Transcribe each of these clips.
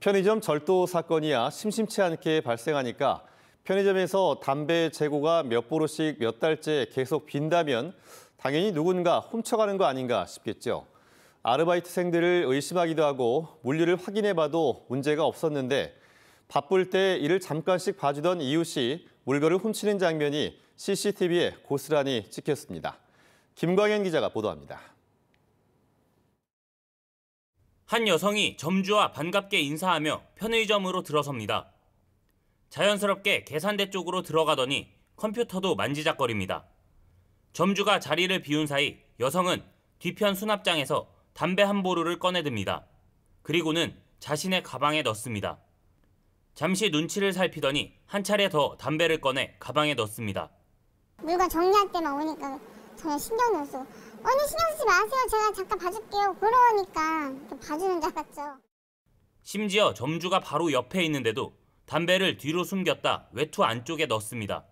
편의점 절도 사건이야 심심치 않게 발생하니까 편의점에서 담배 재고가 몇 보루씩 몇 달째 계속 빈다면 당연히 누군가 훔쳐가는 거 아닌가 싶겠죠. 아르바이트생들을 의심하기도 하고 물류를 확인해봐도 문제가 없었는데 바쁠 때 이를 잠깐씩 봐주던 이웃이 물건을 훔치는 장면이 CCTV에 고스란히 찍혔습니다. 김광현 기자가 보도합니다. 한 여성이 점주와 반갑게 인사하며 편의점으로 들어섭니다. 자연스럽게 계산대 쪽으로 들어가더니 컴퓨터도 만지작거립니다. 점주가 자리를 비운 사이 여성은 뒤편 수납장에서 담배 한 보루를 꺼내듭니다. 그리고는 자신의 가방에 넣습니다. 잠시 눈치를 살피더니 한 차례 더 담배를 꺼내 가방에 넣습니다. 물건 정리할 때만 오니까 전혀 신경이 없어. 언니 신경 쓰지 마세요. 제가 잠깐 봐줄게요. 부러우니까 봐주는 줄 알았죠. 심지어 점주가 바로 옆에 있는데도 담배를 뒤로 숨겼다 외투 안쪽에 넣습니다.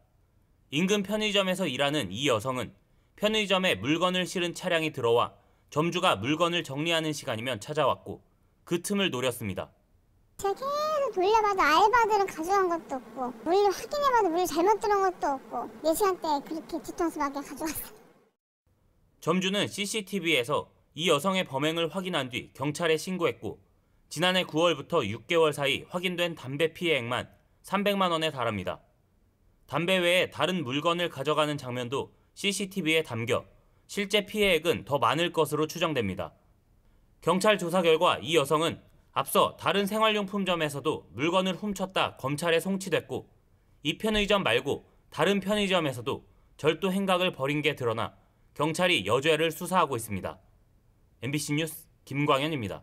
인근 편의점에서 일하는 이 여성은 편의점에 물건을 실은 차량이 들어와 점주가 물건을 정리하는 시간이면 찾아왔고 그 틈을 노렸습니다. 제가 계속 돌려봐도 알바들은 가져간 것도 없고 물류 확인해봐도 물 잘못 들어온 것도 없고 4시간 때 그렇게 뒤통수 밖에 가져왔어요. 점주는 CCTV에서 이 여성의 범행을 확인한 뒤 경찰에 신고했고 지난해 9월부터 6개월 사이 확인된 담배 피해액만 300만 원에 달합니다. 담배 외에 다른 물건을 가져가는 장면도 CCTV에 담겨 실제 피해액은 더 많을 것으로 추정됩니다. 경찰 조사 결과 이 여성은 앞서 다른 생활용품점에서도 물건을 훔쳤다 검찰에 송치됐고 이 편의점 말고 다른 편의점에서도 절도 행각을 벌인 게 드러나 경찰이 여죄를 수사하고 있습니다. MBC 뉴스 김광현입니다.